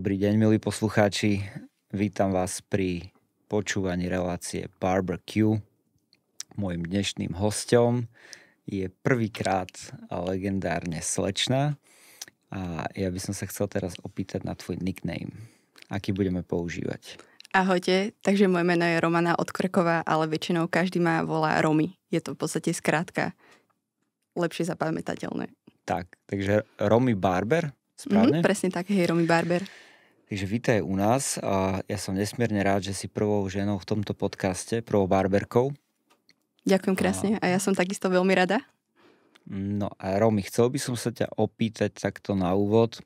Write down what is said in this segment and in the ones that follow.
Dobrý deň, milí poslucháči. Vítam vás pri počúvaní relácie Barbecue. Mojim dnešným hostom je prvýkrát legendárne slečna a ja by som sa chcel teraz opýtať na tvoj nickname. Aký budeme používať? Ahojte, takže moje meno je Romana Odkrková, ale väčšinou každý ma volá Romy. Je to v podstate skrátka lepšie zapamätateľné. Tak, takže Romy Barber, správne? Mm, presne tak, hej, Romy Barber. Takže vítaj u nás a ja som nesmierne rád, že si prvou ženou v tomto podcaste, prvou barberkou. Ďakujem krásne a ja som takisto veľmi rada. No a Romy, chcel by som sa ťa opýtať takto na úvod,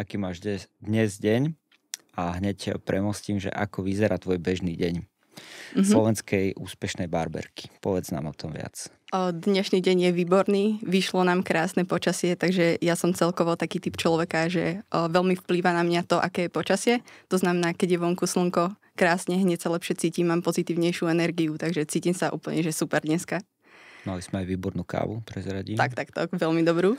aký máš dnes deň a hneď premostím, že ako vyzerá tvoj bežný deň mm-hmm. slovenskej úspešnej barberky. Povedz nám o tom viac. O, dnešný deň je výborný, vyšlo nám krásne počasie, takže ja som celkovo taký typ človeka, že o, veľmi vplýva na mňa to, aké je počasie. To znamená, keď je vonku slnko, krásne, hneď sa lepšie cítim, mám pozitívnejšiu energiu, takže cítim sa úplne, že super dneska. Mali sme aj výbornú kávu, prezradím. Tak, tak, tak, veľmi dobrú.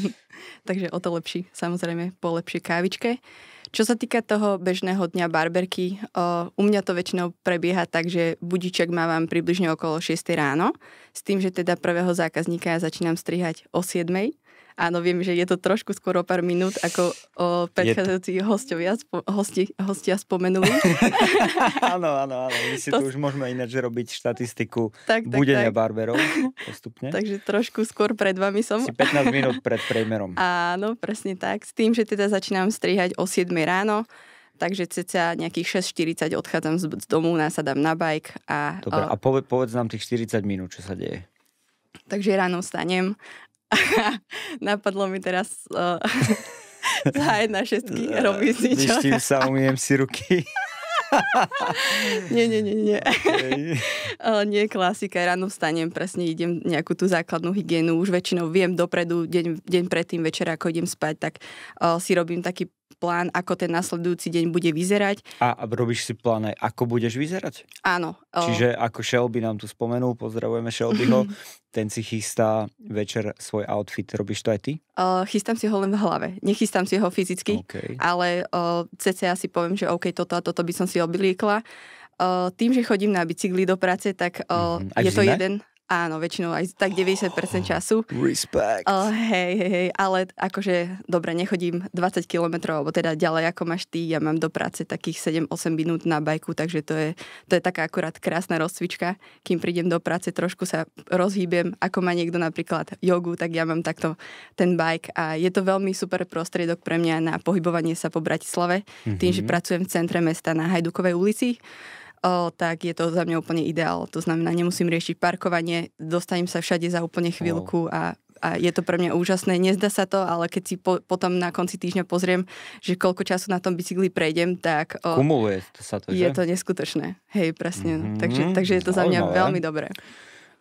Takže o to lepší, samozrejme, po lepšej kávičke. Čo sa týka toho bežného dňa barberky, o, u mňa to väčšinou prebieha tak, že budiček mávam približne okolo 6 ráno, s tým, že teda prvého zákazníka ja začínam strihať o 7. Áno, viem, že je to trošku skoro pár minút, ako o predchádzajúci to... hostia, hostia spomenuli. áno, áno, áno. My si to... tu už môžeme ináč robiť štatistiku tak, tak, budenia tak. barberov postupne. Takže trošku skôr pred vami som. Si 15 minút pred prejmerom. áno, presne tak. S tým, že teda začínam strihať o 7 ráno, takže ceca nejakých 6.40 odchádzam z, domu, násadám na bike a... Dobre, a povedz nám tých 40 minút, čo sa deje. Takže ráno stanem Napadlo mi teraz uh, zahájať na šestky, robí. si čo. Vyštím sa, umiem si ruky. nie, nie, nie, nie. Okay. nie klasika, ráno vstanem, presne idem nejakú tú základnú hygienu, už väčšinou viem dopredu, deň, deň predtým večera, ako idem spať, tak uh, si robím taký plán, ako ten nasledujúci deň bude vyzerať. A, robíš si plán aj, ako budeš vyzerať? Áno. Čiže ako Shelby nám tu spomenul, pozdravujeme Shelbyho, ten si chystá večer svoj outfit. Robíš to aj ty? Uh, chystám si ho len v hlave. Nechystám si ho fyzicky, okay. ale uh, cca si poviem, že OK, toto a toto by som si obliekla. Uh, tým, že chodím na bicykli do práce, tak uh, mm-hmm. je to jeden... Áno, väčšinou aj tak 90% času. Respect. Oh, hej, hej, hej, ale akože dobre, nechodím 20 km, alebo teda ďalej ako máš ty, ja mám do práce takých 7-8 minút na bajku, takže to je, to je taká akurát krásna rozcvička. Kým prídem do práce, trošku sa rozhýbem, ako má niekto napríklad jogu, tak ja mám takto ten bike a je to veľmi super prostriedok pre mňa na pohybovanie sa po Bratislave, mm-hmm. tým, že mhm. pracujem v centre mesta na Hajdukovej ulici o, tak je to za mňa úplne ideál. To znamená, nemusím riešiť parkovanie, dostanem sa všade za úplne chvíľku a a je to pre mňa úžasné. Nezdá sa to, ale keď si po, potom na konci týždňa pozriem, že koľko času na tom bicykli prejdem, tak... O, Kumuluje to sa to, že? Je to neskutočné. Hej, presne. Mm-hmm. Takže, takže je to za mňa veľmi dobré.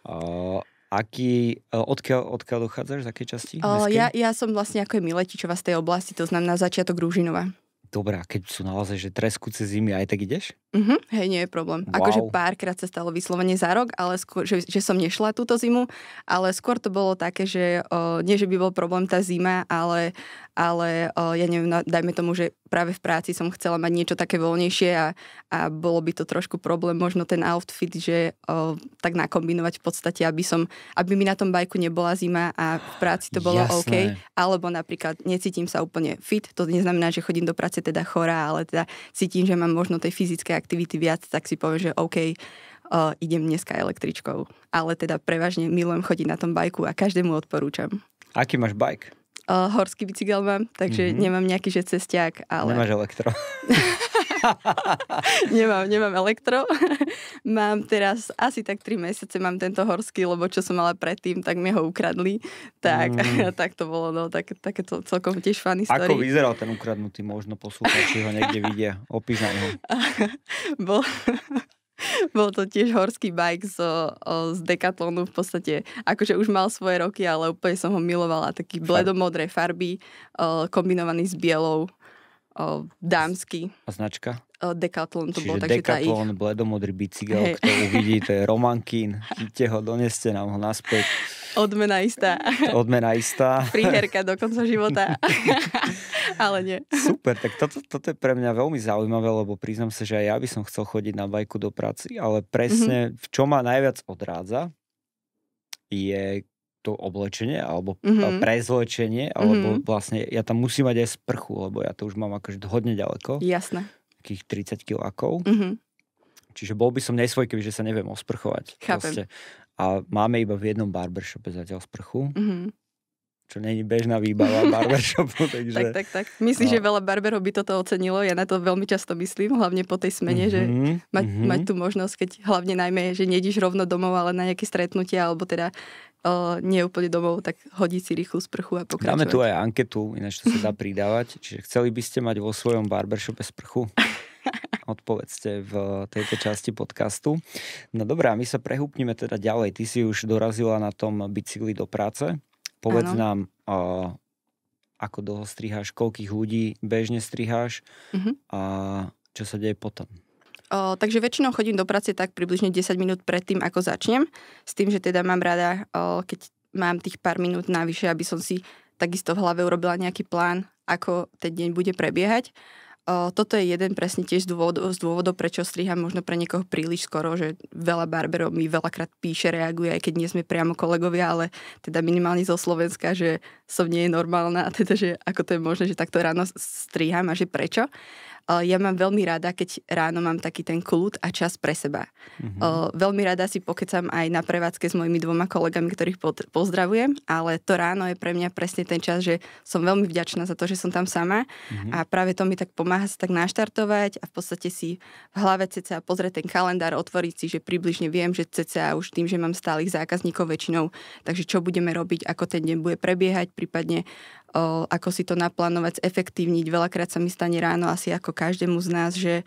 O, aký, odkiaľ, odkiaľ dochádzaš, z akej časti? ja, ja som vlastne ako je Miletičová z tej oblasti, to znamená začiatok Rúžinova. Dobre, keď sú naozaj, že treskúce zimy, aj tak ideš? Mm-hmm, hej, nie je problém. Wow. Akože párkrát sa stalo vyslovene za rok, ale skôr, že, že som nešla túto zimu, ale skôr to bolo také, že o, nie, že by bol problém tá zima, ale ale uh, ja neviem, dajme tomu, že práve v práci som chcela mať niečo také voľnejšie a, a bolo by to trošku problém možno ten outfit, že uh, tak nakombinovať v podstate, aby som, aby mi na tom bajku nebola zima a v práci to bolo Jasné. OK, alebo napríklad necítim sa úplne fit, to neznamená, že chodím do práce teda chorá, ale teda cítim, že mám možno tej fyzickej aktivity viac, tak si poviem, že OK, uh, idem dneska električkou. Ale teda prevažne milujem chodiť na tom bajku a každému odporúčam. Aký máš bajk? uh, horský bicykel mám, takže mm-hmm. nemám nejaký že cestiak, ale... Nemáš elektro. nemám, nemám elektro. mám teraz asi tak 3 mesiace mám tento horský, lebo čo som mala predtým, tak mi ho ukradli. Tak, mm. tak to bolo, no, tak, také to celkom tiež funny story. Ako vyzeral ten ukradnutý, možno poslúchať, či ho niekde vidia. Opíš na bol, Bol to tiež horský bike z, z Decathlonu v podstate. Akože už mal svoje roky, ale úplne som ho milovala. Taký bledomodré farby, kombinovaný s bielou, dámsky. A značka? Decathlon to Čiže bol, takže Decathlon, ich... bledomodrý bicykel, hey. kto uvidí, to je Romankín. Chyťte ho, doneste nám ho naspäť. Odmena istá. Odmena istá. Príherka do konca života. Ale nie. Super, tak toto, toto je pre mňa veľmi zaujímavé, lebo priznam sa, že aj ja by som chcel chodiť na bajku do práci, ale presne mm-hmm. v čo ma najviac odrádza je to oblečenie alebo mm-hmm. prezlečenie, alebo mm-hmm. vlastne ja tam musím mať aj sprchu, lebo ja to už mám akože hodne ďaleko. Jasné. Takých 30 kilákov. Mm-hmm. Čiže bol by som nesvoj, kebyže sa neviem osprchovať. Chápem. Proste a máme iba v jednom barbershope zatiaľ sprchu. Mm-hmm. Čo není bežná výbava barbershopu, takže... tak, tak, tak. Myslím, no. že veľa barberov by toto ocenilo, ja na to veľmi často myslím, hlavne po tej smene, mm-hmm. že mhm, mať, mm-hmm. mať tú možnosť, keď hlavne najmä, že nejdiš rovno domov, ale na nejaké stretnutie, alebo teda o, nie úplne domov, tak hodí si rýchlu sprchu a pokračovať. Dáme tu aj anketu, ináč to sa dá pridávať. Čiže chceli by ste mať vo svojom barbershope sprchu? odpovedzte v tejto časti podcastu. No dobrá, my sa prehúpnime teda ďalej. Ty si už dorazila na tom bicykli do práce. Povedz ano. nám, uh, ako dlho striháš, koľkých ľudí bežne striháš uh-huh. a čo sa deje potom. O, takže väčšinou chodím do práce tak približne 10 minút pred tým, ako začnem. S tým, že teda mám rada, o, keď mám tých pár minút navyše, aby som si takisto v hlave urobila nejaký plán, ako ten deň bude prebiehať toto je jeden presne tiež z dôvodov, z dôvodov, prečo striham možno pre niekoho príliš skoro, že veľa barberov mi veľakrát píše, reaguje, aj keď nie sme priamo kolegovia, ale teda minimálne zo Slovenska, že som nie je normálna a teda, že ako to je možné, že takto ráno striham a že prečo. Eh, ja mám veľmi rada, keď ráno mám taký ten kľud a čas pre seba. Mm-hmm. Uh, veľmi rada si pokecam aj na prevádzke s mojimi dvoma kolegami, ktorých pozdravujem, ale to ráno je pre mňa presne ten čas, že som veľmi vďačná za to, že som tam sama mm-hmm. a práve to mi tak pomáha sa tak naštartovať a v podstate si v hlave ceca pozrieť ten kalendár, otvoriť si, že približne viem, že CCA už tým, že mám stálych zákazníkov väčšinou, takže čo budeme robiť, ako ten deň bude prebiehať, prípadne ako si to naplánovať, efektívniť. Veľakrát sa mi stane ráno asi ako každému z nás, že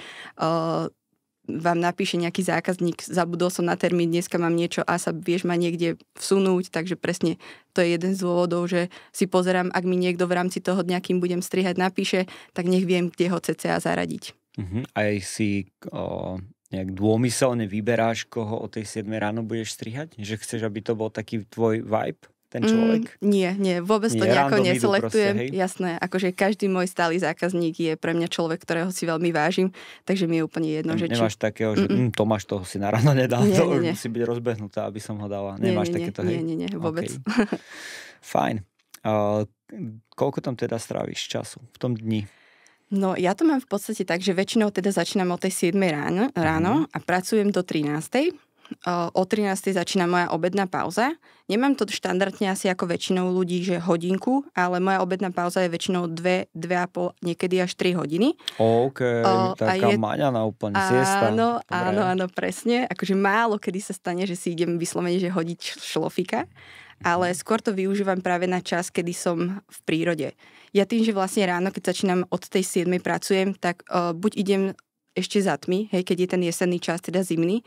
vám napíše nejaký zákazník, zabudol som na termín, dneska mám niečo a sa vieš ma niekde vsunúť, takže presne to je jeden z dôvodov, že si pozerám, ak mi niekto v rámci toho dňa, kým budem strihať, napíše, tak nech viem, kde ho cca zaradiť. Uh-huh. Mhm. A si o, nejak dômyselne vyberáš, koho o tej 7 ráno budeš strihať? Že chceš, aby to bol taký tvoj vibe? ten človek? Mm, nie, nie, vôbec nie, to nejako neselektujem. Proste, Jasné, akože každý môj stály zákazník je pre mňa človek, ktorého si veľmi vážim, takže mi je úplne jedno, ne, že Nemáš či... takého, že mm, Tomáš toho si na ráno nedal, nie, to nie, musí byť rozbehnutá, aby som ho dala. Nemáš nie, nie, hej? Nie, nie, nie, vôbec. Okay. Fajn. Uh, koľko tam teda stráviš času v tom dni? No ja to mám v podstate tak, že väčšinou teda začínam o tej 7 ráno, ráno mhm. a pracujem do 13 o 13. začína moja obedná pauza. Nemám to štandardne asi ako väčšinou ľudí, že hodinku, ale moja obedná pauza je väčšinou 2, 2,5, niekedy až 3 hodiny. OK, o, taká je... maňana úplne, áno, siesta. Áno, áno, áno, presne. Akože málo kedy sa stane, že si idem vyslovene, že hodiť šlofika, ale mhm. skôr to využívam práve na čas, kedy som v prírode. Ja tým, že vlastne ráno, keď začínam od tej 7 pracujem, tak uh, buď idem ešte za tmy, hej, keď je ten jesenný čas, teda zimný, e,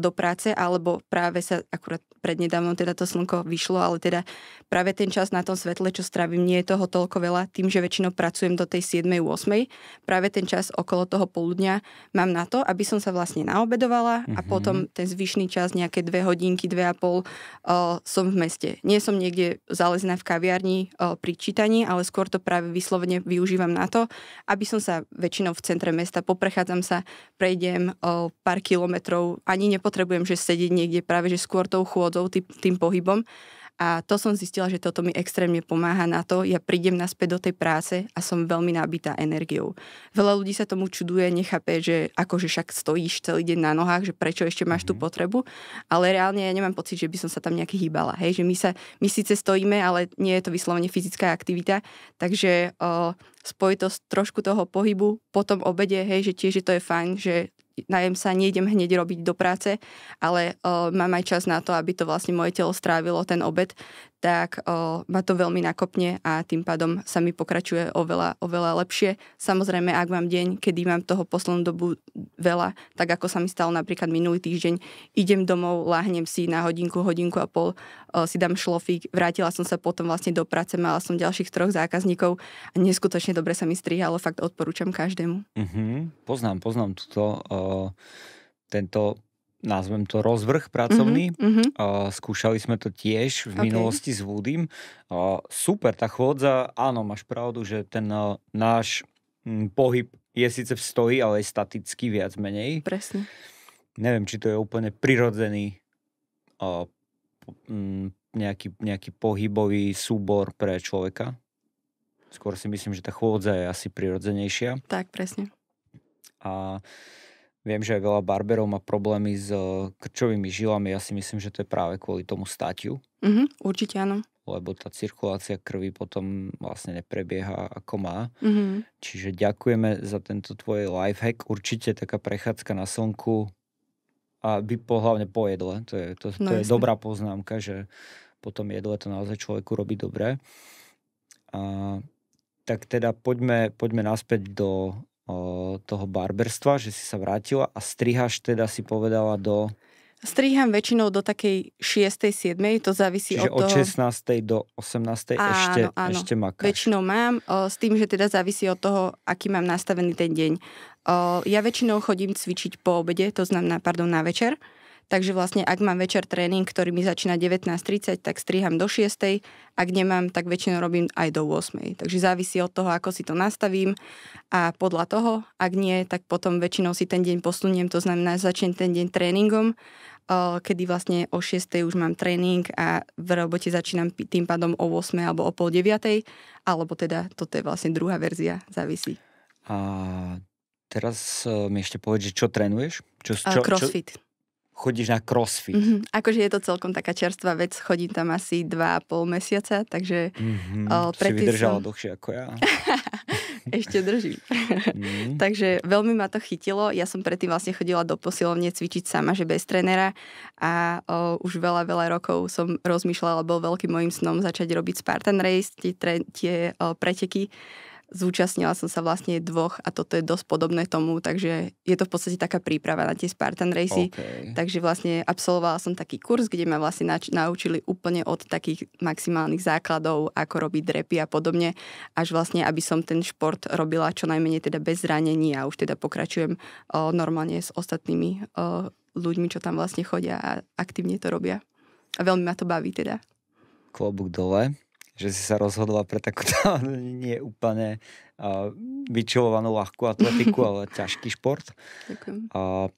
do práce, alebo práve sa, akurát prednedávno teda to slnko vyšlo, ale teda práve ten čas na tom svetle, čo strávim, nie je toho toľko veľa, tým, že väčšinou pracujem do tej 7. 8. Práve ten čas okolo toho poludňa mám na to, aby som sa vlastne naobedovala mm-hmm. a mhm. potom ten zvyšný čas, nejaké dve hodinky, dve a pol, o, e, som v meste. Nie som niekde zalezená v kaviarni o, e, pri čítaní, ale skôr to práve vyslovene využívam na to, aby som sa väčšinou v centre mesta poprechádzam sa prejdem o pár kilometrov, ani nepotrebujem, že sedieť niekde práve, že skôr tou chôdzou, tým, tým pohybom a to som zistila, že toto mi extrémne pomáha na to, ja prídem naspäť do tej práce a som veľmi nabitá energiou. Veľa ľudí sa tomu čuduje, nechápe, že akože však stojíš celý deň na nohách, že prečo ešte máš tú mhm. potrebu, ale reálne ja nemám pocit, že by som sa tam nejaký hýbala. Hej, že my, sa, my síce stojíme, ale nie je to vyslovene fyzická aktivita, takže o, spojitosť trošku toho pohybu po tom obede, hej, že tiež že to je fajn, že najem sa, nejdem hneď robiť do práce, ale uh, mám aj čas na to, aby to vlastne moje telo strávilo ten obed, tak o, ma to veľmi nakopne a tým pádom sa mi pokračuje oveľa, oveľa lepšie. Samozrejme, ak mám deň, kedy mám toho poslednú dobu veľa, tak ako sa mi stalo napríklad minulý týždeň, idem domov, láhnem si na hodinku, hodinku a pol, o, si dám šlofík, vrátila som sa potom vlastne do práce, mala som ďalších troch zákazníkov a neskutočne dobre sa mi strihalo, fakt odporúčam každému. Mm-hmm. Poznám, poznám túto... Uh... Tento nazvem to rozvrh pracovný. Mm-hmm. Uh, skúšali sme to tiež v okay. minulosti s Woodym. Uh, super, tá chôdza, áno, máš pravdu, že ten uh, náš m, pohyb je síce v stoji, ale je staticky viac menej. Presne. Neviem, či to je úplne prirodzený uh, m, nejaký, nejaký pohybový súbor pre človeka. Skôr si myslím, že tá chôdza je asi prirodzenejšia. Tak, presne. A uh, Viem, že aj veľa barberov má problémy s eh, krčovými žilami. Ja si myslím, že to je práve kvôli tomu státiu. Uh-huh, mhm, určite áno. Lebo tá cirkulácia krvi potom vlastne neprebieha ako má. Uh-huh. Čiže ďakujeme za tento tvoj lifehack. Určite taká prechádzka na slnku a by po, hlavne po jedle. To je, to, to no, je dobrá poznámka, že potom jedle to naozaj človeku robí dobre. A, tak teda poďme, poďme naspäť do toho barberstva, že si sa vrátila a strihaš teda si povedala do... Strihám väčšinou do takej 6. 7. to závisí Čiže od, od toho... od 16. do 18. Áno, ešte, áno. ešte makáš. Väčšinou mám, o, s tým, že teda závisí od toho, aký mám nastavený ten deň. O, ja väčšinou chodím cvičiť po obede, to znamená, pardon, na večer. Takže vlastne, ak mám večer tréning, ktorý mi začína 19.30, tak striham do 6.00 Ak nemám, tak väčšinou robím aj do 8. Takže závisí od toho, ako si to nastavím a podľa toho, ak nie, tak potom väčšinou si ten deň posuniem, to znamená, začnem ten deň tréningom eh, kedy vlastne o 6.00 už mám tréning a v robote začínam tým pádom o 8. alebo o pol 9.00, Alebo teda, toto je vlastne druhá verzia, závisí. A teraz eh, mi ešte povedz, čo trénuješ? Čo, eh, čo, crossfit. Čo, chodíš na crossfit. Mm-hmm. Akože je to celkom taká čerstvá vec, chodím tam asi 2,5 mesiaca, takže... Mm-hmm. O, eh, si vydržala som... dlhšie ako ja. Ešte držím. mm. takže veľmi ma to chytilo, ja som predtým vlastne chodila do posilovne cvičiť sama, že bez trenera. a o, eh, už veľa, veľa rokov som rozmýšľala, bol veľkým môjim snom začať robiť Spartan Race, tie, tre, tie o, eh, preteky Zúčastnila som sa vlastne dvoch a toto je dosť podobné tomu, takže je to v podstate taká príprava na tie Spartan Racy. Okay. Takže vlastne absolvovala som taký kurz, kde ma vlastne nač- naučili úplne od takých maximálnych základov, ako robiť drepy a podobne, až vlastne, aby som ten šport robila čo najmenej teda bez zranení a už teda pokračujem o, normálne s ostatnými o, ľuďmi, čo tam vlastne chodia a aktívne to robia. A veľmi ma to baví teda. Klobúk dole že si sa rozhodla pre takúto nie úplne uh, vyčilovanú ľahkú atletiku, ale ťažký šport. Ďakujem. Uh,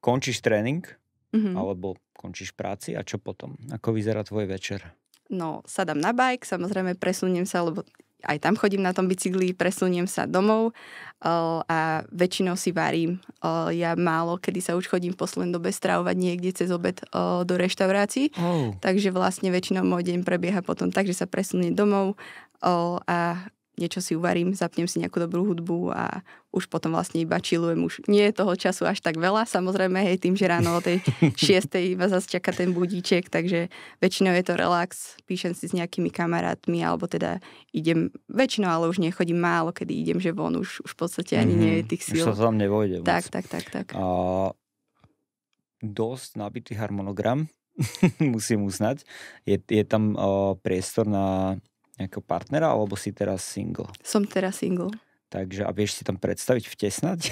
končíš tréning, mm-hmm. alebo končíš práci a čo potom? Ako vyzerá tvoj večer? No, sadám na bike, samozrejme presuniem sa, lebo aj tam chodím na tom bicykli, presuniem sa domov eh, a väčšinou si varím. Eh, ja málo kedy sa už chodím v poslednej dobe stravovať niekde cez obed eh, do reštaurácií, oh. takže vlastne väčšinou môj deň prebieha potom tak, že sa presuniem domov a niečo si uvarím, zapnem si nejakú dobrú hudbu a už potom vlastne iba chillujem. Už nie je toho času až tak veľa, samozrejme, hej, tým, že ráno o tej 6. iba zase čaká ten budíček, takže väčšinou je to relax, píšem si s nejakými kamarátmi, alebo teda idem, väčšinou, ale už nechodím málo, kedy idem, že von už, už v podstate ani mm-hmm. nie je mhm. tých síl. Už to za mne vojde. Tak, tak, tak, tak. A dosť nabitý harmonogram, musím uznať. Je, je tam uh, priestor na nejakého partnera, alebo si teraz single? Som teraz single. Takže a vieš si tam predstaviť vtesnať?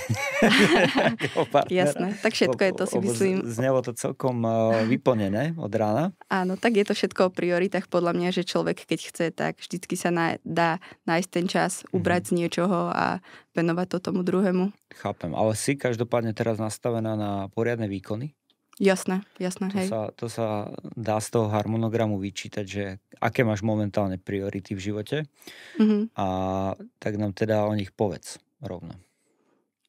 Jasné, tak všetko je to si myslím. Znelo to celkom eh, vyplnené od rána. Áno, tak je to všetko o prioritách podľa mňa, že človek keď chce, tak vždycky sa ná, dá nájsť ten čas, mhm. ubrať mm-hmm. z niečoho a venovať to tomu druhému. Chápem, ale si každopádne teraz nastavená na poriadne výkony? Jasné, jasné, hej. To sa, to sa dá z toho harmonogramu vyčítať, že aké máš momentálne priority v živote mm-hmm. a tak nám teda o nich povedz rovno.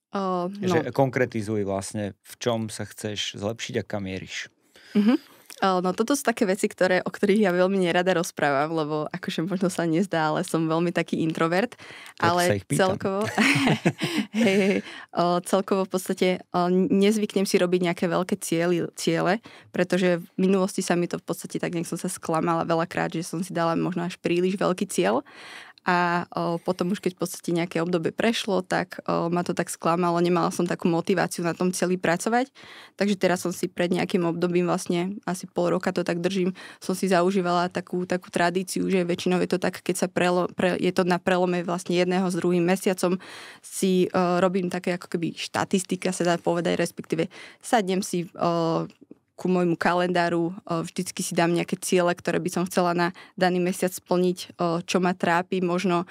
Uh, no. Že konkretizuj vlastne, v čom sa chceš zlepšiť a kam mieríš. Mm-hmm. No toto sú také veci, ktoré, o ktorých ja veľmi nerada rozprávam, lebo akože možno sa nezdá, ale som veľmi taký introvert. Tak ale sa ich pýtam. celkovo... hej, o, celkovo v podstate o, nezvyknem si robiť nejaké veľké cieľi, ciele, pretože v minulosti sa mi to v podstate tak nech som sa sklamala veľakrát, že som si dala možno až príliš veľký cieľ a o, potom už keď v podstate nejaké obdobie prešlo, tak o, ma to tak sklamalo, nemala som takú motiváciu na tom celý pracovať, takže teraz som si pred nejakým obdobím vlastne asi pol roka to tak držím, som si zaužívala takú, takú tradíciu, že väčšinou je to tak, keď sa prelo, pre, je to na prelome vlastne jedného s druhým mesiacom, si o, robím také ako keby štatistika, sa dá povedať, respektíve sadnem si o, ku môjmu kalendáru. Vždycky si dám nejaké ciele, ktoré by som chcela na daný mesiac splniť, čo ma trápi, možno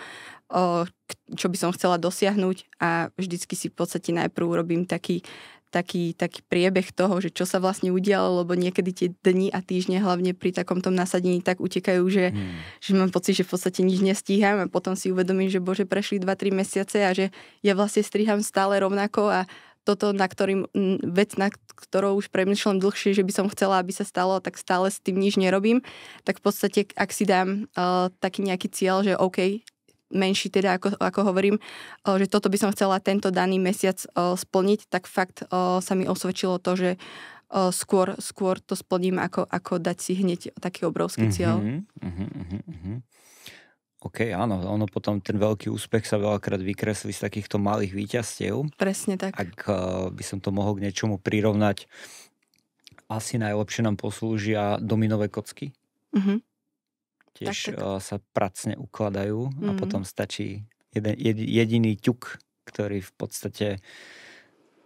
čo by som chcela dosiahnuť a vždycky si v podstate najprv urobím taký, taký, taký priebeh toho, že čo sa vlastne udialo, lebo niekedy tie dni a týždne hlavne pri takomto nasadení tak utekajú, že, hmm. že mám pocit, že v podstate nič nestíham a potom si uvedomím, že bože, prešli 2-3 mesiace a že ja vlastne striham stále rovnako a, toto, na ktorým, vec, na ktorou už premyšľam dlhšie, že by som chcela, aby sa stalo, tak stále s tým nič nerobím, tak v podstate, ak si dám uh, taký nejaký cieľ, že OK, menší teda, ako, ako hovorím, uh, že toto by som chcela tento daný mesiac uh, splniť, tak fakt uh, sa mi osvedčilo to, že uh, skôr, skôr to splním, ako, ako dať si hneď taký obrovský cieľ. Uh-huh, uh-huh, uh-huh. OK, áno, ono potom ten veľký úspech sa veľakrát vykreslí z takýchto malých výťastiev. Presne tak. Ak uh, by som to mohol k niečomu prirovnať, asi najlepšie nám poslúžia dominové kocky. Mm-hmm. Tiež tak, tak. Uh, sa pracne ukladajú mm-hmm. a mhm. potom stačí jeden, jed, jediný ťuk, ktorý v podstate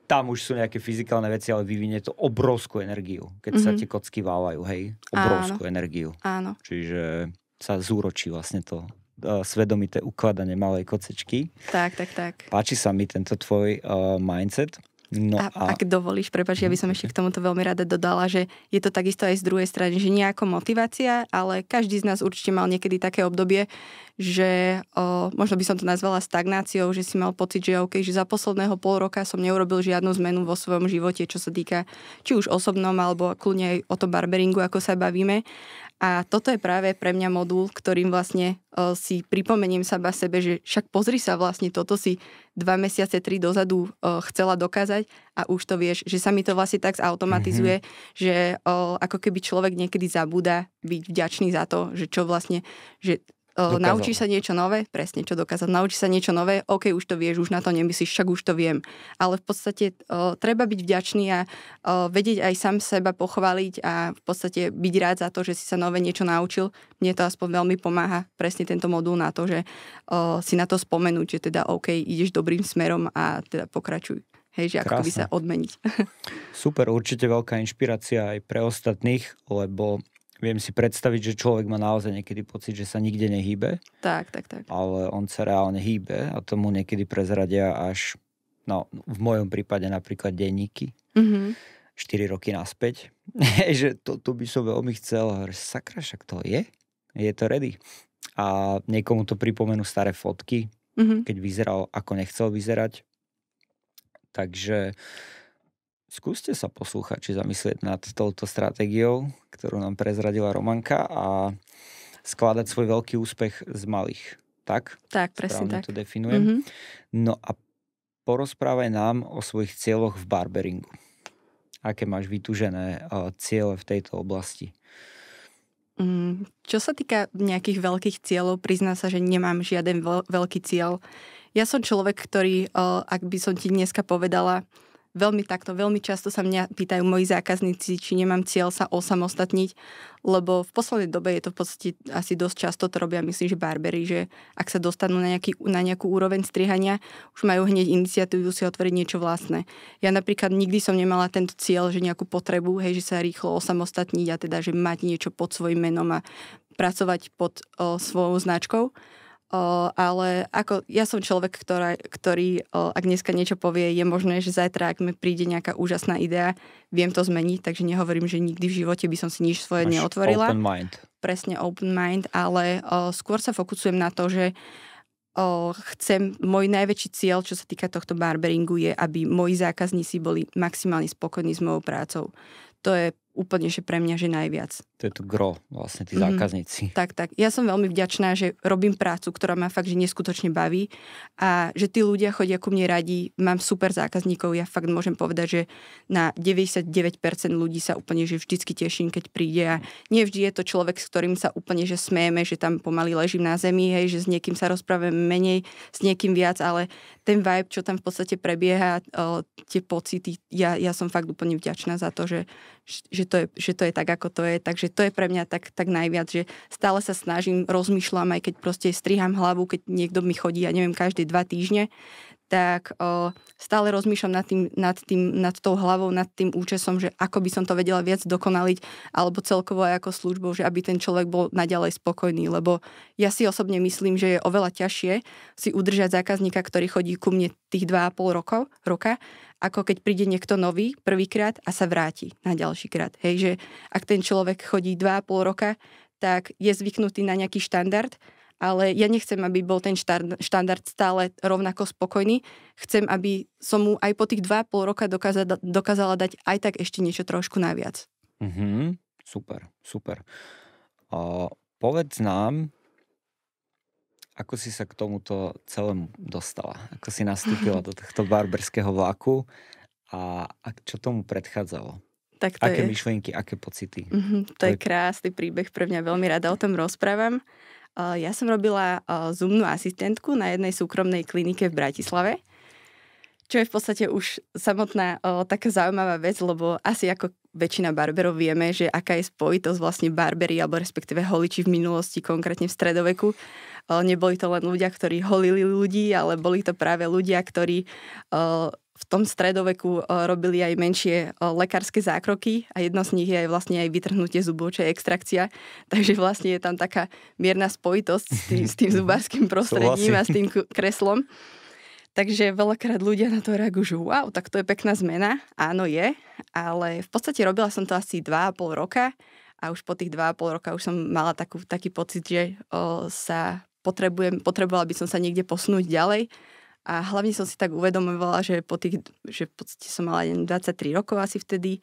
tam už sú nejaké fyzikálne veci, ale vyvinie to obrovskú energiu, keď mm-hmm. sa mhm. tie kocky vávajú, hej? Obrovskú Áno. energiu. Áno. Čiže sa zúročí vlastne to E, svedomité ukladanie malej kocečky. Tak, tak, tak. Páči sa mi tento tvoj uh, mindset. No a, a... Ak dovolíš, prepáč, ja by som mhm. ešte k tomuto veľmi rada dodala, že je to takisto aj z druhej strany, že nejako motivácia, ale každý z nás určite mal niekedy také obdobie, že o, možno by som to nazvala stagnáciou, že si mal pocit, že OK, že za posledného pol roka som neurobil žiadnu zmenu vo svojom živote, čo sa týka či už osobnom, alebo kľudne aj o tom barberingu, ako sa bavíme. A toto je práve pre mňa modul, ktorým vlastne e, si pripomeniem sa sebe, že však pozri sa vlastne, toto si dva mesiace, tri dozadu e, chcela dokázať a už to vieš, že sa mi to vlastne tak zautomatizuje, mm-hmm. že e, ako keby človek niekedy zabúda byť vďačný za to, že čo vlastne, že Dokázal. Naučíš sa niečo nové, presne čo dokázať. Naučíš sa niečo nové, OK, už to vieš, už na to nemyslíš, však už to viem. Ale v podstate uh, treba byť vďačný a uh, vedieť aj sám seba pochváliť a v podstate byť rád za to, že si sa nové niečo naučil. Mne to aspoň veľmi pomáha presne tento modul na to, že uh, si na to spomenúť, že teda OK, ideš dobrým smerom a teda pokračuj. Hej, že Krásne. ako by sa odmeniť. Super, určite veľká inšpirácia aj pre ostatných, lebo viem si predstaviť, že človek má naozaj niekedy pocit, že sa nikde nehýbe. Tak, tak, tak. Ale on sa reálne hýbe a tomu niekedy prezradia až, no v mojom prípade napríklad denníky. Mm-hmm. 4 roky naspäť, že to, to by som veľmi chcel. Sakra, však to je. Je to ready. A niekomu to pripomenú staré fotky, mm-hmm. keď vyzeral, ako nechcel vyzerať. Takže Skúste sa poslúchať, či zamyslieť nad touto stratégiou, ktorú nám prezradila Romanka a skladať svoj veľký úspech z malých. Tak? Tak, presne Správne tak. to definujem. Mm-hmm. No a porozprávaj nám o svojich cieľoch v barberingu. Aké máš vytúžené uh, ciele v tejto oblasti? Mm, čo sa týka nejakých veľkých cieľov, prizná sa, že nemám žiaden veľký cieľ. Ja som človek, ktorý, uh, ak by som ti dneska povedala, veľmi takto, veľmi často sa mňa pýtajú moji zákazníci, či nemám cieľ sa osamostatniť, lebo v poslednej dobe je to v podstate asi dosť často to robia, myslím, že barbery, že ak sa dostanú na, nejaký, na nejakú úroveň strihania, už majú hneď iniciatívu si otvoriť niečo vlastné. Ja napríklad nikdy som nemala tento cieľ, že nejakú potrebu, hej, že sa rýchlo osamostatniť a teda, že mať niečo pod svojim menom a pracovať pod o, svojou značkou ale ako ja som človek, ktorá, ktorý, o, ak dneska niečo povie, je možné, že zajtra, ak mi príde nejaká úžasná idea, viem to zmeniť, takže nehovorím, že nikdy v živote by som si nič svoje Až neotvorila. Open mind. Presne open mind, ale o, skôr sa fokusujem na to, že o, chcem, môj najväčší cieľ, čo sa týka tohto barberingu, je, aby moji zákazníci boli maximálne spokojní s mojou prácou. To je úplne, že pre mňa, že najviac to je to gro, vlastne tí mm-hmm. Tak, tak. Ja som veľmi vďačná, že robím prácu, ktorá ma fakt, že neskutočne baví a že tí ľudia chodia ku mne radi, mám super zákazníkov, ja fakt môžem povedať, že na 99% ľudí sa úplne, že vždycky teším, keď príde a nevždy je to človek, s ktorým sa úplne, že smejeme, že tam pomaly ležím na zemi, hej, že s niekým sa rozprávame menej, s niekým viac, ale ten vibe, čo tam v podstate prebieha, o, tie pocity, ja, ja som fakt úplne vďačná za to, že, že, to je, že to je tak, ako to je, takže to je pre mňa tak, tak najviac, že stále sa snažím, rozmýšľam, aj keď proste striham hlavu, keď niekto mi chodí, ja neviem, každé dva týždne, tak o, stále rozmýšľam nad tým, nad tým, nad tou hlavou, nad tým účesom, že ako by som to vedela viac dokonaliť, alebo celkovo aj ako službou, že aby ten človek bol naďalej spokojný, lebo ja si osobne myslím, že je oveľa ťažšie si udržať zákazníka, ktorý chodí ku mne tých 2,5 rokov, roka, ako keď príde niekto nový prvýkrát a sa vráti na ďalší krát. Hej, že ak ten človek chodí 2,5 roka, tak je zvyknutý na nejaký štandard ale ja nechcem, aby bol ten štandard, štandard stále rovnako spokojný. Chcem, aby som mu aj po tých 2,5 roka dokázala, dokázala dať aj tak ešte niečo trošku naviac. Mhm, super, super. O, povedz nám, ako si sa k tomuto celému dostala? Ako si nastúpila do tohto barberského vlaku, a, a čo tomu predchádzalo? Tak to aké je... myšlienky, aké pocity? Mm-hmm, to, to je... je krásny príbeh pre mňa, veľmi rada o tom rozprávam. Eh, ja som robila eh, zumnú asistentku na jednej súkromnej klinike v Bratislave, čo je v podstate už samotná eh, taká zaujímavá vec, lebo asi ako väčšina barberov vieme, že aká je spojitosť vlastne barbery alebo respektíve holiči v minulosti, konkrétne v stredoveku. Neboli to len ľudia, ktorí holili ľudí, ale boli to práve ľudia, ktorí v tom stredoveku eh, robili aj menšie eh, lekárske zákroky a jedno z nich je aj vlastne aj vytrhnutie zubov, čo je extrakcia. Takže vlastne je tam taká mierna spojitosť s tým, s tým mhm. zubárským prostredím a s tým kreslom. Takže veľakrát ľudia na to reagujú, že wow, tak to je pekná zmena. Áno, je, ale v podstate robila som to asi 2,5 roka a už po tých 2,5 roka už som mala takú, taký pocit, že o, eh, sa potrebujem, potrebovala by som sa niekde posunúť ďalej a hlavne som si tak uvedomovala, že, po tých, že v podstate som mala 23 rokov asi vtedy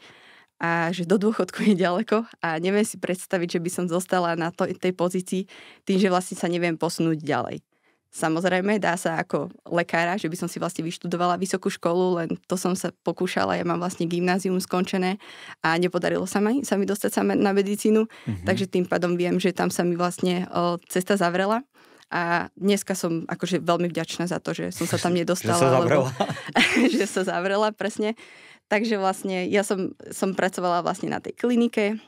a že do dôchodku je ďaleko a neviem si predstaviť, že by som zostala na to, tej pozícii tým, že vlastne sa neviem posunúť ďalej. Samozrejme, dá sa ako lekára, že by som si vlastne vyštudovala vysokú školu, len to som sa pokúšala, ja mám vlastne gymnázium skončené a nepodarilo sa mi, sa mi dostať sa na medicínu, mm-hmm. takže tým pádom viem, že tam sa mi vlastne o, cesta zavrela. A dneska som akože veľmi vďačná za to, že som sa tam nedostala. že sa zavrela. Lebo, že sa zavrela, presne. Takže vlastne ja som, som pracovala vlastne na tej klinike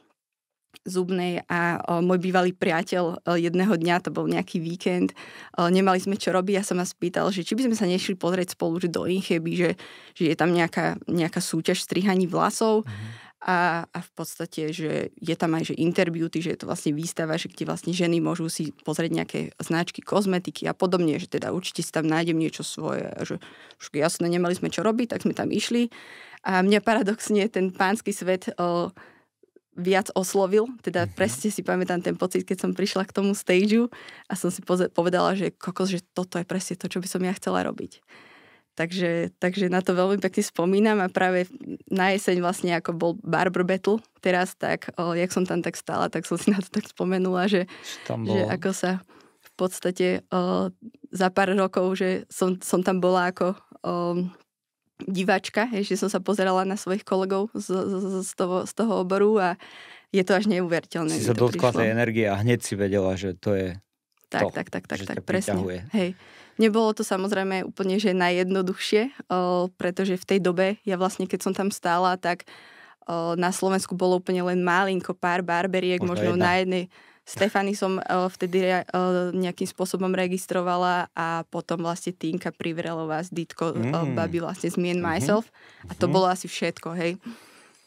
zubnej a o, môj bývalý priateľ o, jedného dňa, to bol nejaký víkend, o, nemali sme čo robiť, ja som ma spýtal, že či by sme sa nešli pozrieť spolu že do Incheby, že, že je tam nejaká, nejaká súťaž strihaní vlasov. Mm-hmm a, a v podstate, že je tam aj že interbeauty, že je to vlastne výstava, že kde vlastne ženy môžu si pozrieť nejaké značky, kozmetiky a podobne, že teda určite si tam nájdem niečo svoje. A že už jasne nemali sme čo robiť, tak sme tam išli. A mňa paradoxne ten pánsky svet o, viac oslovil, teda mhm. presne si pamätám ten pocit, keď som prišla k tomu stageu a som si povedala, že kokos, že toto je presne to, čo by som ja chcela robiť. Takže, takže na to veľmi pekne spomínam a práve na jeseň vlastne ako bol Barber Battle teraz, tak o, jak som tam tak stála, tak som si na to tak spomenula, že, že ako sa v podstate o, za pár rokov, že som, som tam bola ako o, diváčka, že som sa pozerala na svojich kolegov z, z, z, z, toho, z toho oboru a je to až neuveriteľné. Si sa dotkla tej energie a hneď si vedela, že to je tak, to, tak, tak, tak, tak, presne. Priťahuje. Hej. Nebolo to samozrejme úplne, že najjednoduchšie, o, eh, pretože v tej dobe, ja vlastne keď som tam stála, tak o, eh, na Slovensku bolo úplne len malinko pár barberiek, možno, možno jedna. na jednej. Stefany som o, eh, vtedy re, o, nejakým spôsobom registrovala a potom vlastne Tinka Privrelová z Ditko, mm. babi vlastne z Me and mhm. Myself mm-hmm. a to mm-hmm. bolo asi všetko, hej.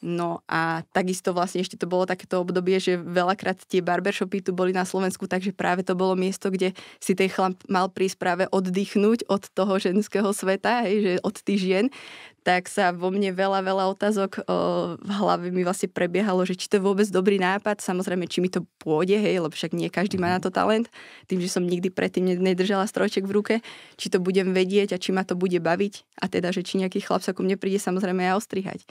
No a takisto vlastne ešte to bolo takéto obdobie, že veľakrát tie barbershopy tu boli na Slovensku, takže práve to bolo miesto, kde si ten chlap mal prísť práve oddychnúť od toho ženského sveta, hej, že od tých žien tak sa vo mne veľa, veľa otázok o, v hlave mi vlastne prebiehalo, že či to je vôbec dobrý nápad, samozrejme, či mi to pôjde, hej, lebo však nie každý má na to talent, tým, že som nikdy predtým nedržala strojček v ruke, či to budem vedieť a či ma to bude baviť a teda, že či nejaký chlap sa ku mne príde samozrejme aj ostrihať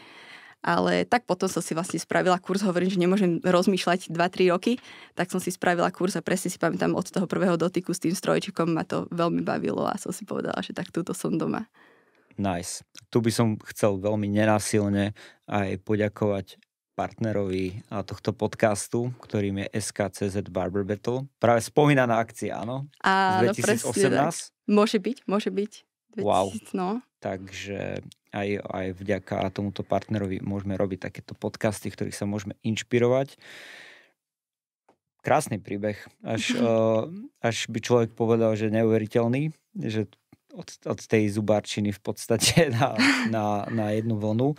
ale tak potom som si vlastne spravila kurz, hovorím, že nemôžem rozmýšľať 2-3 roky, tak som si spravila kurz a presne si pamätám od toho prvého dotyku s tým strojčikom ma to veľmi bavilo a som si povedala, že tak túto som doma. Nice. Tu by som chcel veľmi nenásilne aj poďakovať partnerovi tohto podcastu, ktorým je SKCZ Barber Battle. Práve spomínaná akcia, áno? Áno, presne tak. Môže byť, môže byť. 2000, wow. No. Takže aj, aj vďaka tomuto partnerovi môžeme robiť takéto podcasty, v ktorých sa môžeme inšpirovať. Krásny príbeh, až, eh, až by človek povedal, že neuveriteľný, že od, od tej zubárčiny v podstate na, na, na jednu vlnu.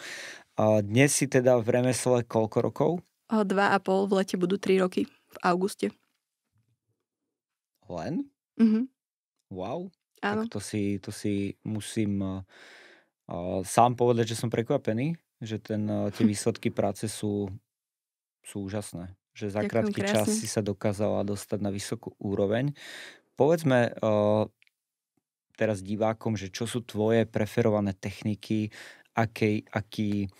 A dnes si teda v remesle koľko rokov? O dva a pol, v lete budú tri roky, v auguste. Len? Mhm. Wow, Áno. Tak to si, to si musím uh, sám povedať, že som prekvapený, že ten, uh, tie výsledky práce sú, sú úžasné. Že za krátky čas si sa dokázala dostať na vysokú úroveň. Povedzme uh, teraz divákom, že čo sú tvoje preferované techniky, aký, aký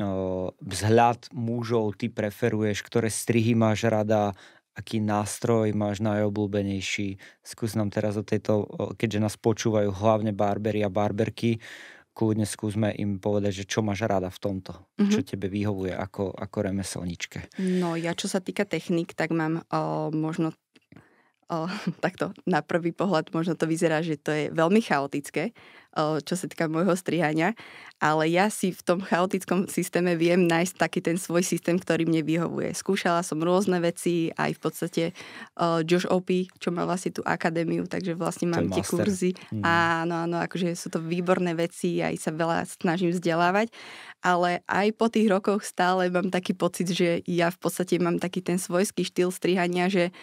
uh, vzhľad mužov ty preferuješ, ktoré strihy máš rada, aký nástroj máš najobľúbenejší. Skús nám teraz o tejto, keďže nás počúvajú hlavne barbery a barberky, kľudne skúsme im povedať, že čo máš rada v tomto, mm-hmm. čo mhm. tebe vyhovuje ako, ako remeselničke. No ja čo sa týka technik, tak mám o, možno O, takto na prvý pohľad možno to vyzerá, že to je veľmi chaotické, o, čo sa týka môjho strihania, ale ja si v tom chaotickom systéme viem nájsť taký ten svoj systém, ktorý mne vyhovuje. Skúšala som rôzne veci, aj v podstate o, Josh Opie, čo má vlastne tú akadémiu, takže vlastne mám tie kurzy. Mm. Áno, áno, akože sú to výborné veci, aj sa veľa snažím vzdelávať, ale aj po tých rokoch stále mám taký pocit, že ja v podstate mám taký ten svojský štýl strihania, že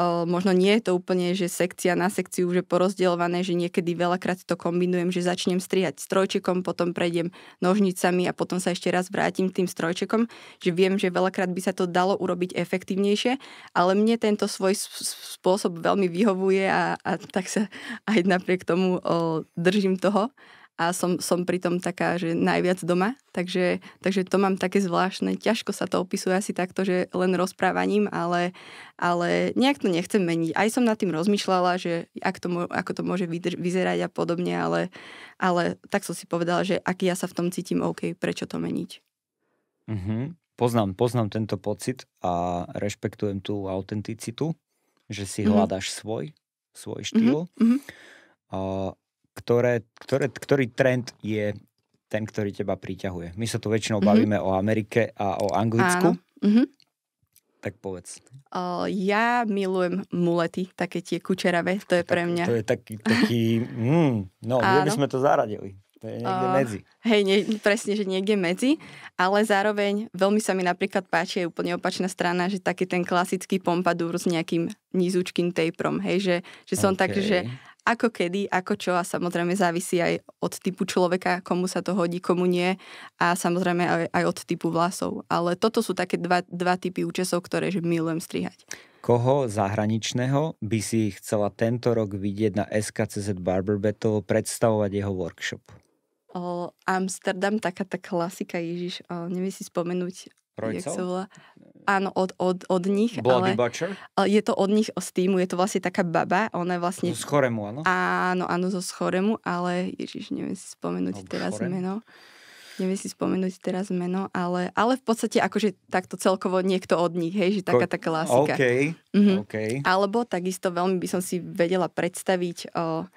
možno nie je to úplne, že sekcia na sekciu, je porozdielované, že niekedy veľakrát to kombinujem, že začnem strihať strojčekom, potom prejdem nožnicami a potom sa ešte raz vrátim tým strojčekom, že viem, že veľakrát by sa to dalo urobiť efektívnejšie, ale mne tento svoj spôsob veľmi vyhovuje a, a tak sa aj napriek tomu o, držím toho a som, som pritom taká, že najviac doma, takže, takže to mám také zvláštne, ťažko sa to opisuje asi takto, že len rozprávaním, ale, ale nejak to nechcem meniť. Aj som nad tým rozmýšľala, že ak to, ako to môže vyzerať a podobne, ale, ale tak som si povedala, že ak ja sa v tom cítim OK, prečo to meniť. Mm-hmm. Poznám, poznám tento pocit a rešpektujem tú autenticitu, že si mm-hmm. hľadáš svoj, svoj mhm, štýl. Mm-hmm. Uh, ktoré, ktoré, ktorý trend je ten, ktorý teba priťahuje. My sa tu väčšinou mm-hmm. bavíme o Amerike a o Anglicku. Áno. Mm-hmm. Tak povedz. Uh, ja milujem mulety, také tie kučeravé, to je tak, pre mňa. To je taký, taký mm, no, kde by sme to zaradili? To je niekde uh, medzi. Hej, nie, presne, že niekde medzi, ale zároveň veľmi sa mi napríklad páči aj úplne opačná strana, že taký ten klasický pompadour s nejakým nízučkým tejprom, hej, že, že som okay. tak, že ako kedy, ako čo a samozrejme závisí aj od typu človeka, komu sa to hodí, komu nie a samozrejme aj, aj od typu vlasov. Ale toto sú také dva, dva typy účesov, ktoré že milujem strihať. Koho zahraničného by si chcela tento rok vidieť na SKCZ Barber Battle predstavovať jeho workshop? O Amsterdam, taká tá klasika, Ježiš, o, neviem si spomenúť Rojcov? Áno, od, od, od nich. Bloody ale, Butcher? Je to od nich z týmu, je to vlastne taká baba, ona je vlastne... Zo schoremu, áno? Áno, áno, zo schoremu, ale ježiš, neviem si spomenúť Ob teraz chorem? meno. Neviem si spomenúť teraz meno, ale, ale v podstate akože takto celkovo niekto od nich, hej, že taká taká klasika. Okay, mhm. okay. Alebo takisto veľmi by som si vedela predstaviť... Oh,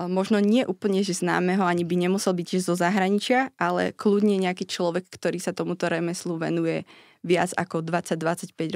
Eh, možno nie úplne, že známeho, ani by nemusel byť zo zahraničia, ale kľudne nejaký človek, ktorý sa tomuto remeslu venuje viac ako 20-25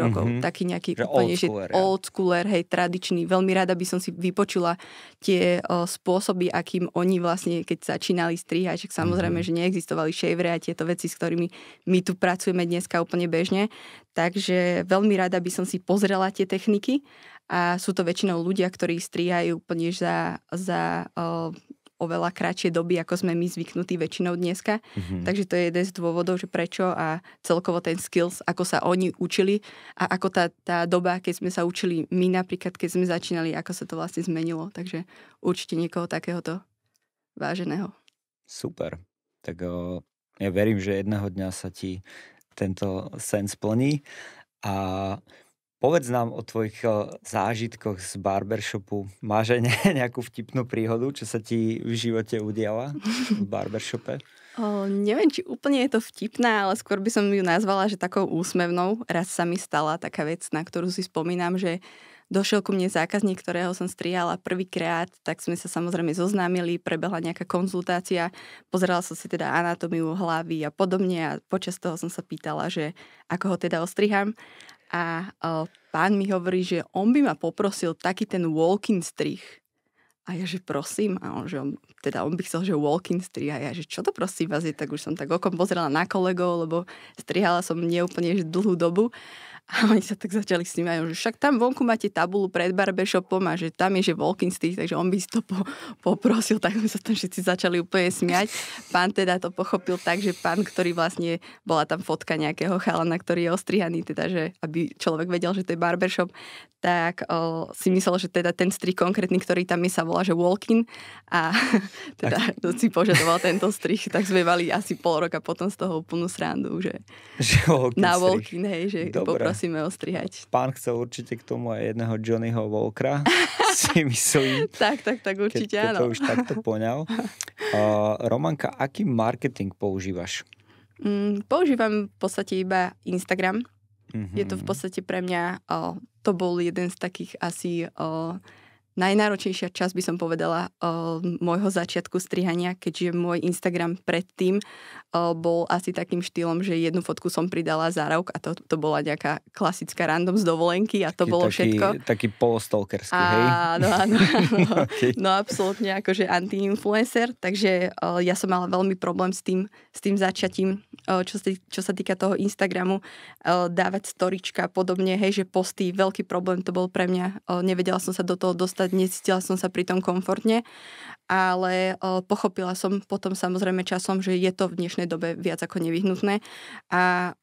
rokov. Mm-hmm. Taký nejaký že úplne old schooler, že ja. old schooler, hej, tradičný. Veľmi rada by som si vypočula tie o, eh, spôsoby, akým oni vlastne, keď začínali strihať, však samozrejme, mm-hmm. že neexistovali shavery a tieto veci, s ktorými my tu pracujeme dneska úplne bežne. Takže veľmi rada by som si pozrela tie techniky a sú to väčšinou ľudia, ktorí strihajú úplne za, za o, oveľa kratšie doby, ako sme my zvyknutí väčšinou dneska. Mm-hmm. Takže to je jeden z dôvodov, že prečo a celkovo ten skills, ako sa oni učili a ako tá, tá doba, keď sme sa učili my napríklad, keď sme začínali, ako sa to vlastne zmenilo. Takže určite niekoho takéhoto váženého. Super. Tak o, ja verím, že jedného dňa sa ti tento sen splní a Povedz nám o tvojich eh, zážitkoch z barbershopu. Máš aj nejakú vtipnú príhodu, čo sa ti v živote udiala v barbershope? O, neviem, či úplne je to vtipná, ale skôr by som ju nazvala, že takou úsmevnou. Raz sa mi stala taká vec, na ktorú si spomínam, že došiel ku mne zákazník, ktorého som strihala prvýkrát, tak sme sa samozrejme zoznámili, prebehla nejaká konzultácia, pozerala som si teda anatómiu hlavy a podobne a počas toho som sa pýtala, že ako ho teda ostriham a pán mi hovorí, že on by ma poprosil taký ten walking strich. A ja, že prosím, a on, že on, teda on by chcel, že walking strich A ja, že čo to prosím vás je, tak už som tak okom pozrela na kolegov, lebo strihala som neúplne dlhú dobu. A oni sa tak začali snímať. že však tam vonku máte tabulu pred barbershopom a že tam je, že walking stick, takže on by si to po, poprosil, tak sme sa tam všetci začali úplne smiať. Pán teda to pochopil tak, že pán, ktorý vlastne, bola tam fotka nejakého chalana, ktorý je ostrihaný, teda, že aby človek vedel, že to je barbershop, tak o, si myslel, že teda ten strih konkrétny, ktorý tam je, sa volá, že walk-in a teda tak. si požadoval tento strih, tak sme mali asi pol roka potom z toho úplnú srandu, že, že walk na walk-in, hej, že Dobre. poprosíme ostrihať. Pán chcel určite k tomu aj jedného Johnnyho Walkera, si myslím. tak, tak, tak určite keď, áno. Keď to už takto poňal. Uh, Romanka, aký marketing používaš? Mm, používam v podstate iba Instagram Mm-hmm. Je to v mhm. podstate pre mňa, o, eh, to bol jeden z takých asi o, eh, najnáročnejšia časť, by som povedala, o, môjho začiatku strihania, keďže môj Instagram predtým bol asi takým štýlom, že jednu fotku som pridala za rok a to, to bola nejaká klasická random z dovolenky a to taký, bolo všetko. Taký polostalkerský, hej? No, áno, áno, áno. okay. No absolútne, akože anti-influencer, takže ja som mala veľmi problém s tým, s tým začiatím, čo, sa, čo sa týka toho Instagramu, dávať storička a podobne, hej, že posty, veľký problém to bol pre mňa, nevedela som sa do toho dostať necítila som sa pri tom komfortne, ale pochopila som potom samozrejme časom, že je to v dnešnej dobe viac ako nevyhnutné a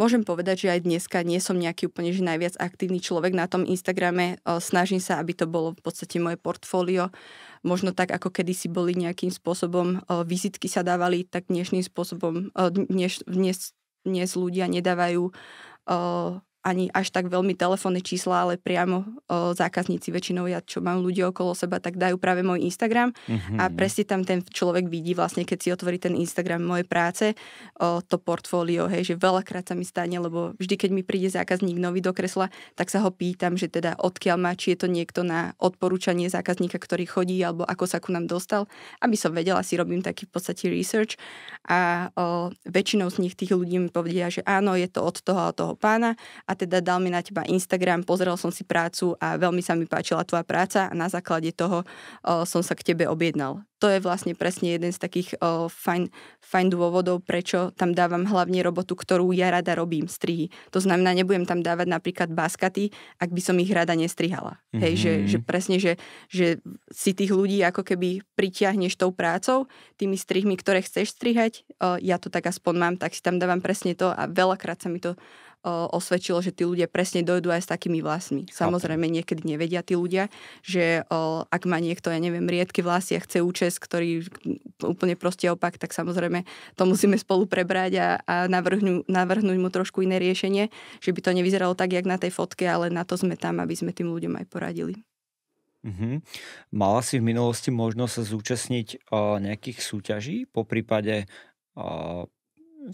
môžem povedať, že aj dneska nie som nejaký úplne že najviac aktívny človek na tom Instagrame. Snažím sa, aby to bolo v podstate moje portfólio. Možno tak, ako kedysi boli nejakým spôsobom vizitky sa dávali, tak dnešným spôsobom dnes, dnes, dnes ľudia nedávajú ani až tak veľmi telefónne čísla, ale priamo o, zákazníci väčšinou, ja čo mám ľudí okolo seba, tak dajú práve môj Instagram mm-hmm. a mhm. presne tam ten človek vidí vlastne, keď si otvorí ten Instagram moje práce, o, to portfólio, hej, že veľakrát sa mi stane, lebo vždy, keď mi príde zákazník nový do kresla, tak sa ho pýtam, že teda odkiaľ má, či je to niekto na odporúčanie zákazníka, ktorý chodí, alebo ako sa ku nám dostal, aby som vedela, si robím taký v podstate research a o, väčšinou z nich tých ľudí mi povedia, že áno, je to od toho a od toho pána a teda dal mi na teba Instagram, pozrel som si prácu a veľmi sa mi páčila tvoja práca a na základe toho o, som sa k tebe objednal. To je vlastne presne jeden z takých o, fajn, fajn dôvodov, prečo tam dávam hlavne robotu, ktorú ja rada robím, strihy. To znamená, nebudem tam dávať napríklad baskaty, ak by som ich rada nestrihala. Mm-hmm. Hej, že, mhm. že presne, že, že si tých ľudí ako keby pritiahneš tou prácou, tými strihmi, ktoré chceš strihať, o, ja to tak aspoň mám, tak si tam dávam presne to a veľakrát sa mi to osvedčilo, že tí ľudia presne dojdú aj s takými vlasmi. Samozrejme, niekedy nevedia tí ľudia, že ak má niekto, ja neviem, riedky vlasy a chce účes, ktorý úplne proste opak, tak samozrejme to musíme spolu prebrať a, a navrhnú, navrhnúť mu trošku iné riešenie, že by to nevyzeralo tak, jak na tej fotke, ale na to sme tam, aby sme tým ľuďom aj poradili. Mm-hmm. Mala si v minulosti možnosť sa zúčastniť uh, nejakých súťaží, po prípade uh,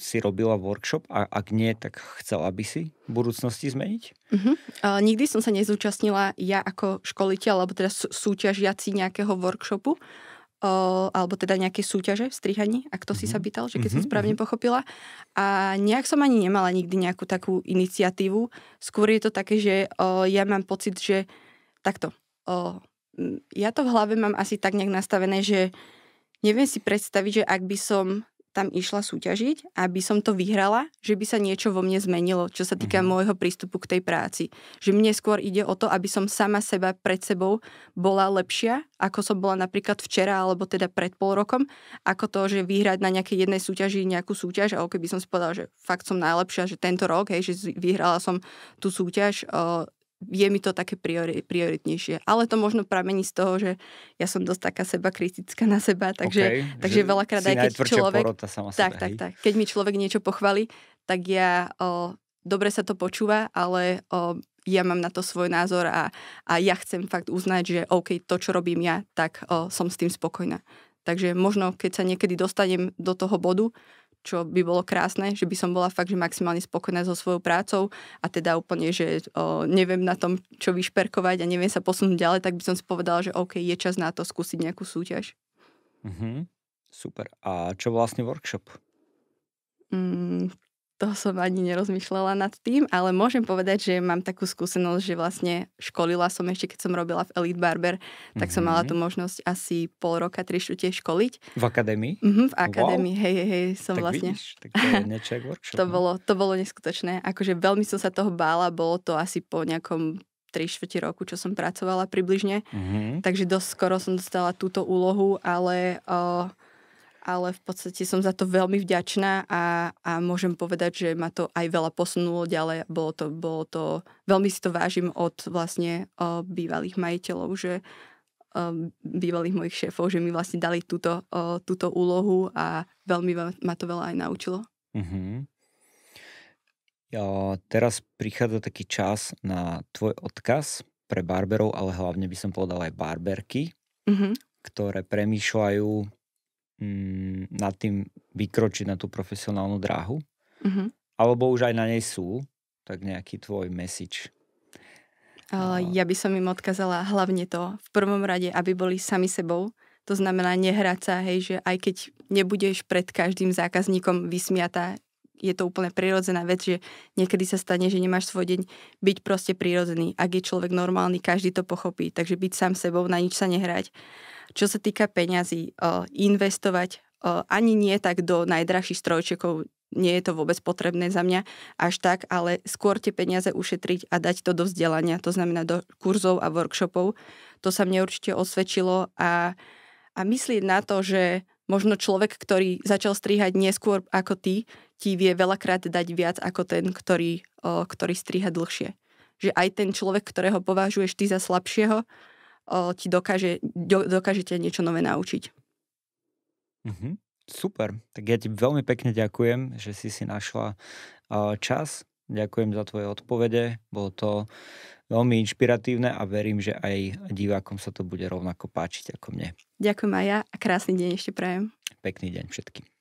si robila workshop a ak nie, tak chcela by si v budúcnosti zmeniť? Uh-huh. Uh, nikdy som sa nezúčastnila ja ako školiteľ, alebo teda súťažiaci nejakého workshopu, uh, alebo teda nejaké súťaže v strihaní, ak to uh-huh. si mhm. sa pýtal, že keď uh-huh. som správne pochopila. A nejak som ani nemala nikdy nejakú takú iniciatívu. Skôr je to také, že uh, ja mám pocit, že takto. Uh, ja to v hlave mám asi tak nejak nastavené, že neviem si predstaviť, že ak by som tam išla súťažiť, aby som to vyhrala, že by sa niečo vo mne zmenilo, čo sa týka mm-hmm. môjho prístupu k tej práci. Že mne skôr ide o to, aby som sama seba pred sebou bola lepšia, ako som bola napríklad včera alebo teda pred pol rokom, ako to, že vyhrať na nejakej jednej súťaži nejakú súťaž, a keby som si povedala, že fakt som najlepšia, že tento rok, hej, že vyhrala som tú súťaž, o, je mi to také priori, prioritnejšie. Ale to možno pramení z toho, že ja som dosť taká seba kritická na seba, takže, okay, takže veľakrát aj keď človek... tak, tak, tak. Keď mi človek niečo pochváli, tak ja... O, dobre sa to počúva, ale o, ja mám na to svoj názor a, a ja chcem fakt uznať, že OK, to, čo robím ja, tak o, som s tým spokojná. Takže možno, keď sa niekedy dostanem do toho bodu, čo by bolo krásne, že by som bola fakt, že maximálne spokojná so svojou prácou a teda úplne, že o, neviem na tom, čo vyšperkovať a neviem sa posunúť ďalej, tak by som si povedala, že OK, je čas na to skúsiť nejakú súťaž. Mhm, super. A čo vlastne workshop? Mm, to som ani nerozmýšľala nad tým, ale môžem povedať, že mám takú skúsenosť, že vlastne školila som ešte, keď som robila v Elite Barber, tak mm-hmm. som mala mhm. tú možnosť asi pol roka, tri štúte školiť. V akadémii? Mm-hmm, v akadémii, wow. hej, hej, hej, som tak vlastne... Vidíš, tak to je workshop. to, no. bolo, to bolo neskutočné, akože veľmi som sa toho bála, bolo to asi po nejakom 3 štvrti roku, čo som pracovala približne, mm-hmm. takže dosť skoro som dostala túto úlohu, ale... Uh, ale v podstate som za to veľmi vďačná a, a môžem povedať, že ma to aj veľa posunulo ďalej. Bolo to, bolo to, veľmi si to vážim od vlastne o, bývalých majiteľov, že o, bývalých mojich šéfov, že mi vlastne dali túto, o, túto úlohu a veľmi ma to veľa aj naučilo. Mm-hmm. O, teraz prichádza taký čas na tvoj odkaz pre barberov, ale hlavne by som povedal aj barberky, mm-hmm. ktoré premýšľajú mm, nad tým vykročiť na tú profesionálnu dráhu. Mm-hmm. Alebo už aj na nej sú, tak nejaký tvoj message. Ja by som im odkazala hlavne to, v prvom rade, aby boli sami sebou. To znamená nehrať sa, hej, že aj keď nebudeš pred každým zákazníkom vysmiatá, je to úplne prirodzená vec, že niekedy sa stane, že nemáš svoj deň, byť proste prirodzený. Ak je človek normálny, každý to pochopí, takže byť sám sebou, na nič sa nehrať. Čo sa týka peňazí, eh, investovať eh, ani nie tak do najdrahších strojčekov, nie je to vôbec potrebné za mňa až tak, ale skôr tie peniaze ušetriť a dať to do vzdelania, to znamená do kurzov a workshopov. To sa mne určite osvedčilo a, a myslieť na to, že možno človek, ktorý začal strihať neskôr ako ty, ti vie veľakrát dať viac ako ten, ktorý, eh, ktorý striha dlhšie. Že aj ten človek, ktorého považuješ ty za slabšieho, ti dokáže, do, dokážete niečo nové naučiť. Mm-hmm. Super, tak ja ti veľmi pekne ďakujem, že si si našla čas. Ďakujem za tvoje odpovede, bolo to veľmi inšpiratívne a verím, že aj divákom sa to bude rovnako páčiť ako mne. Ďakujem aj ja a krásny deň ešte prajem. Pekný deň všetkým.